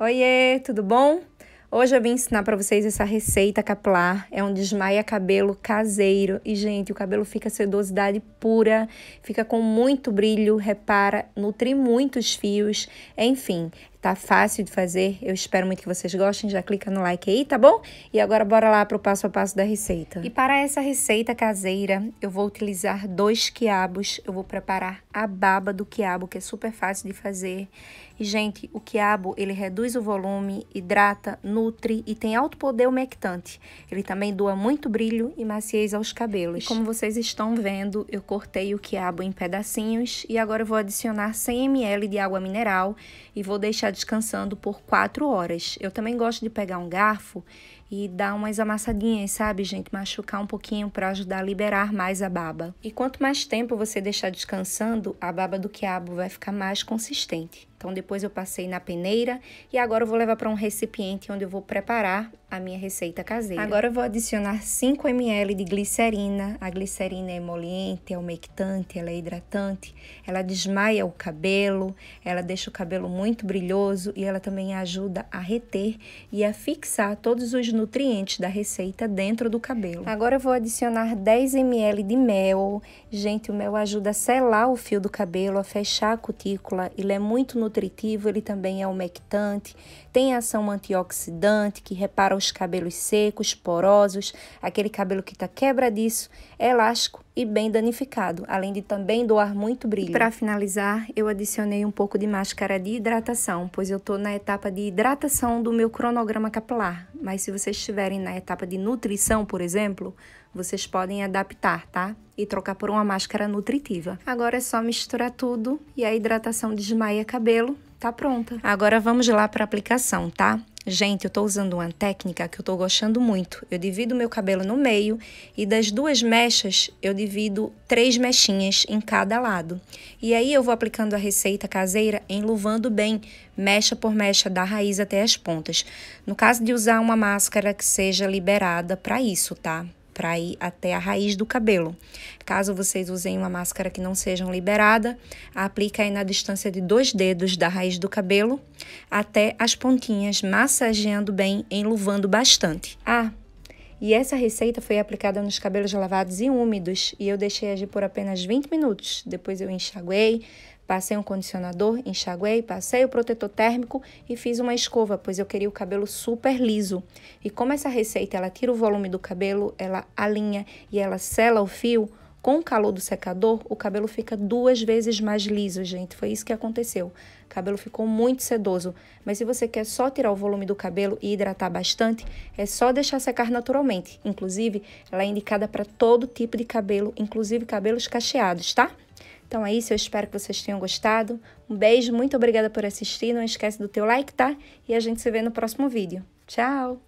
Oiê, tudo bom? Hoje eu vim ensinar para vocês essa receita capilar, é um desmaia cabelo caseiro. E gente, o cabelo fica sedosidade pura, fica com muito brilho, repara, nutre muitos fios. Enfim, Tá fácil de fazer. Eu espero muito que vocês gostem. Já clica no like aí, tá bom? E agora bora lá pro passo a passo da receita. E para essa receita caseira, eu vou utilizar dois quiabos. Eu vou preparar a baba do quiabo, que é super fácil de fazer. E gente, o quiabo, ele reduz o volume, hidrata, nutre e tem alto poder umectante. Ele também doa muito brilho e maciez aos cabelos. E como vocês estão vendo, eu cortei o quiabo em pedacinhos e agora eu vou adicionar 100 ml de água mineral e vou deixar Tá descansando por quatro horas. Eu também gosto de pegar um garfo e dar umas amassadinhas, sabe, gente? Machucar um pouquinho para ajudar a liberar mais a baba. E quanto mais tempo você deixar descansando, a baba do quiabo vai ficar mais consistente. Então, depois eu passei na peneira e agora eu vou levar para um recipiente onde eu vou preparar a minha receita caseira. Agora eu vou adicionar 5 ml de glicerina. A glicerina é emoliente, é umectante, ela é hidratante, ela desmaia o cabelo, ela deixa o cabelo muito brilhoso e ela também ajuda a reter e a fixar todos os nutrientes da receita dentro do cabelo. Agora eu vou adicionar 10 ml de mel. Gente, o mel ajuda a selar o fio do cabelo, a fechar a cutícula. Ele é muito nutritivo, ele também é umectante, tem ação antioxidante que repara os cabelos secos, porosos, aquele cabelo que está quebradiço, elástico e bem danificado, além de também doar muito brilho. Para finalizar, eu adicionei um pouco de máscara de hidratação, pois eu estou na etapa de hidratação do meu cronograma capilar. Mas se vocês estiverem na etapa de nutrição, por exemplo, vocês podem adaptar, tá? E trocar por uma máscara nutritiva. Agora é só misturar tudo e a hidratação desmaia cabelo, tá pronta. Agora vamos lá para a aplicação, tá? Gente, eu estou usando uma técnica que eu estou gostando muito. Eu divido meu cabelo no meio e das duas mechas eu divido três mechinhas em cada lado. E aí eu vou aplicando a receita caseira enluvando bem, mecha por mecha, da raiz até as pontas. No caso de usar uma máscara que seja liberada para isso, tá? para ir até a raiz do cabelo. Caso vocês usem uma máscara que não sejam liberada, aplica aí na distância de dois dedos da raiz do cabelo até as pontinhas, massageando bem, enluvando bastante. Ah, e essa receita foi aplicada nos cabelos lavados e úmidos, e eu deixei agir por apenas 20 minutos. Depois eu enxaguei, passei um condicionador, enxaguei, passei o protetor térmico e fiz uma escova, pois eu queria o cabelo super liso. E como essa receita ela tira o volume do cabelo, ela alinha e ela sela o fio, com o calor do secador, o cabelo fica duas vezes mais liso, gente. Foi isso que aconteceu. O cabelo ficou muito sedoso. Mas se você quer só tirar o volume do cabelo e hidratar bastante, é só deixar secar naturalmente. Inclusive, ela é indicada para todo tipo de cabelo, inclusive cabelos cacheados, tá? Então é isso, eu espero que vocês tenham gostado. Um beijo, muito obrigada por assistir. Não esquece do teu like, tá? E a gente se vê no próximo vídeo. Tchau!